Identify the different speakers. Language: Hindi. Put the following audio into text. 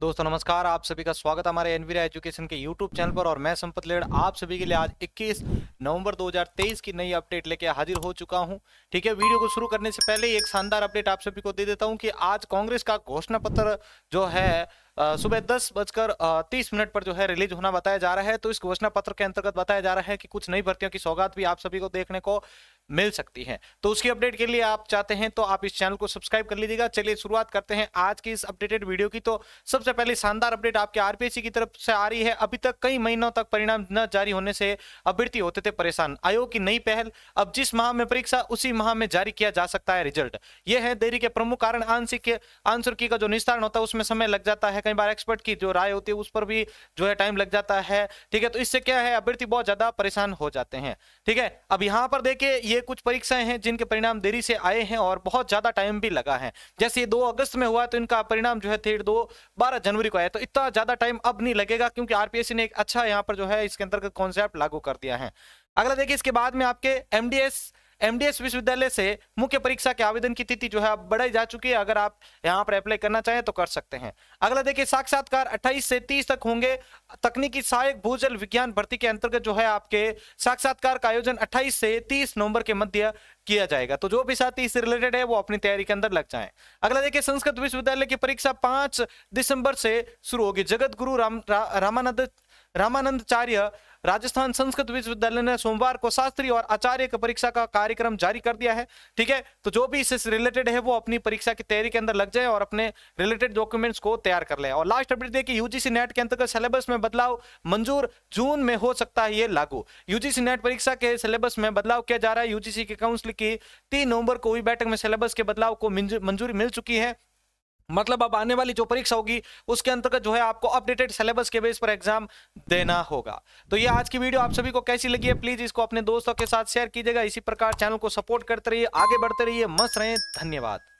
Speaker 1: दोस्तों नमस्कार आप सभी का स्वागत है हमारे एनवीरा एजुकेशन के यूट्यूब चैनल पर और मैं संपत लेड़ आप सभी के लिए आज 21 नवंबर 2023 की नई अपडेट लेके हाजिर हो चुका हूं ठीक है वीडियो को शुरू करने से पहले एक शानदार अपडेट आप सभी को दे देता हूं कि आज कांग्रेस का घोषणा पत्र जो है सुबह दस बजकर तीस मिनट पर जो है रिलीज होना बताया जा रहा है तो इस घोषणा पत्र के अंतर्गत बताया जा रहा है कि कुछ नई भर्तियों की सौगात भी आप सभी को देखने को मिल सकती है तो उसकी अपडेट के लिए आप चाहते हैं तो आप इस चैनल को सब्सक्राइब कर लीजिएगा चलिए शुरुआत करते हैं आज की इस अपडेटेड वीडियो की तो सबसे पहले शानदार अपडेट आपके आरपीएससी की तरफ से आ रही है अभी तक कई महीनों तक परिणाम न जारी होने से अभ्यर्थी होते थे परेशान आयोग की नई पहल अब जिस माह में परीक्षा उसी माह में जारी किया जा सकता है रिजल्ट यह है देरी के प्रमुख कारण आंशिक आंसर की का जो निस्तारण होता है उसमें समय लग जाता है कई बार एक्सपर्ट की जो राय होती है उस पर भी जो है टाइम लग जाता है ठीक है तो इससे क्या है अभ्यर्थी बहुत ज्यादा परेशान हो जाते हैं ठीक है अब यहां पर देखिए ये ये कुछ परीक्षाएं हैं जिनके परिणाम देरी से आए हैं और बहुत ज़्यादा टाइम भी लगा है जैसे दो अगस्त में हुआ तो इनका परिणाम जो है थे दो बारह जनवरी को आया तो इतना ज़्यादा टाइम अब नहीं लगेगा क्योंकि आरपीएससी ने एक अच्छा यहाँ पर जो है इसके अंतर्गत कॉन्सेप्ट लागू कर दिया है अगला देखिए इसके बाद में आपके एमडीएस एमडीएस विश्वविद्यालय से मुख्य परीक्षा के आवेदन की तिथि जो है अब बढ़ाई जा चुकी है अगर आप यहाँ पर अप्लाई करना चाहें तो कर सकते हैं अगला देखिए साक्षात्कार 28 से 30 तक होंगे तकनीकी सहायक भूजल विज्ञान भर्ती के अंतर्गत जो है आपके साक्षात्कार का आयोजन अट्ठाईस से तीस नवंबर के मध्य किया जाएगा तो जो भी साथी इससे रिलेटेड है वो अपनी तैयारी के अंदर लग जाए अगला देखिए संस्कृत विश्वविद्यालय की परीक्षा पांच दिसंबर से शुरू होगी जगत गुरु राम रा, रामानंद रामानंदाचार्य राजस्थान संस्कृत विश्वविद्यालय ने सोमवार को शास्त्री और आचार्य की परीक्षा का कार्यक्रम जारी कर दिया है ठीक है तो जो भी इससे रिलेटेड है वो अपनी परीक्षा की तैयारी के अंदर लग जाए और अपने रिलेटेड डॉक्यूमेंट्स को तैयार कर ले और लास्ट अपडेट देखिए यूजीसी नेट के अंतर्गत सिलेबस में बदलाव मंजूर जून में हो सकता है ये लागू यूजीसी नेट परीक्षा के सिलेबस में बदलाव किया जा रहा है यूजीसी के काउंसिल की तीन नवंबर को हुई बैठक में सिलेबस के बदलाव को मंजूरी मिल चुकी है मतलब अब आने वाली जो परीक्षा होगी उसके अंतर्गत जो है आपको अपडेटेड सिलेबस के बेस पर एग्जाम देना होगा तो ये आज की वीडियो आप सभी को कैसी लगी है प्लीज इसको अपने दोस्तों के साथ शेयर कीजिएगा इसी प्रकार चैनल को सपोर्ट करते रहिए आगे बढ़ते रहिए मस्त रहें धन्यवाद